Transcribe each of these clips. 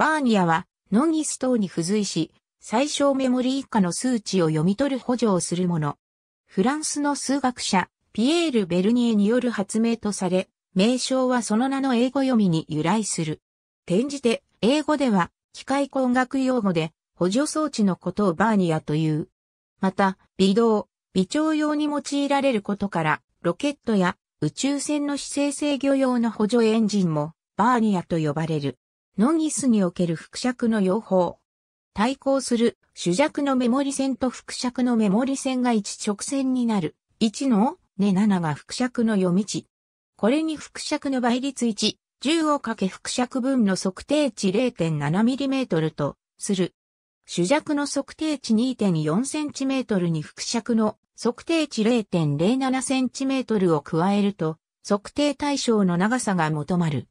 バーニアは、ノンイス等に付随し、最小メモリー以下の数値を読み取る補助をするもの。フランスの数学者、ピエール・ベルニエによる発明とされ、名称はその名の英語読みに由来する。転じて、英語では、機械工学用語で、補助装置のことをバーニアという。また、微動、微調用に用いられることから、ロケットや宇宙船の姿勢制御用の補助エンジンも、バーニアと呼ばれる。ノギスにおける複尺の用法。対抗する主弱のメモリ線と複尺のメモリ線が一直線になる。1のね7が複尺の読み値。これに複尺の倍率1、10をかけ複尺分の測定値 0.7mm とする。主弱の測定値 2.4cm に複尺の測定値 0.07cm を加えると測定対象の長さが求まる。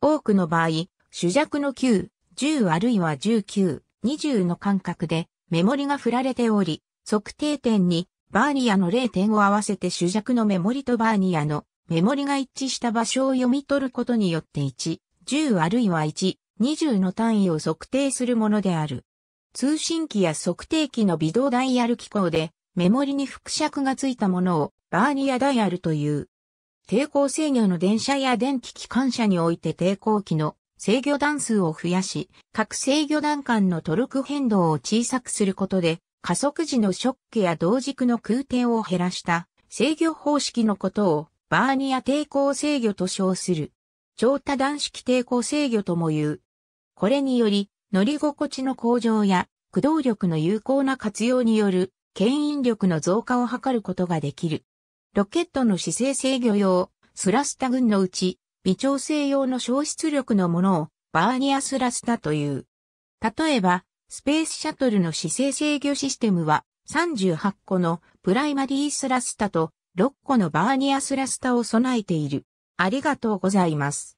多くの場合、主弱の9、10あるいは19、20の間隔でメモリが振られており、測定点にバーニアの0点を合わせて主弱のメモリとバーニアのメモリが一致した場所を読み取ることによって1、10あるいは1、20の単位を測定するものである。通信機や測定機の微動ダイヤル機構でメモリに複尺がついたものをバーニアダイヤルという。抵抗制御の電車や電気機関車において抵抗機の制御段数を増やし、各制御段間のトルク変動を小さくすることで、加速時のショックや同軸の空転を減らした制御方式のことをバーニア抵抗制御と称する。超多段式抵抗制御とも言う。これにより、乗り心地の向上や駆動力の有効な活用による牽引力の増加を図ることができる。ロケットの姿勢制御用、スラスタ群のうち、微調整用の消失力のものをバーニアスラスタという。例えば、スペースシャトルの姿勢制御システムは38個のプライマリースラスタと6個のバーニアスラスタを備えている。ありがとうございます。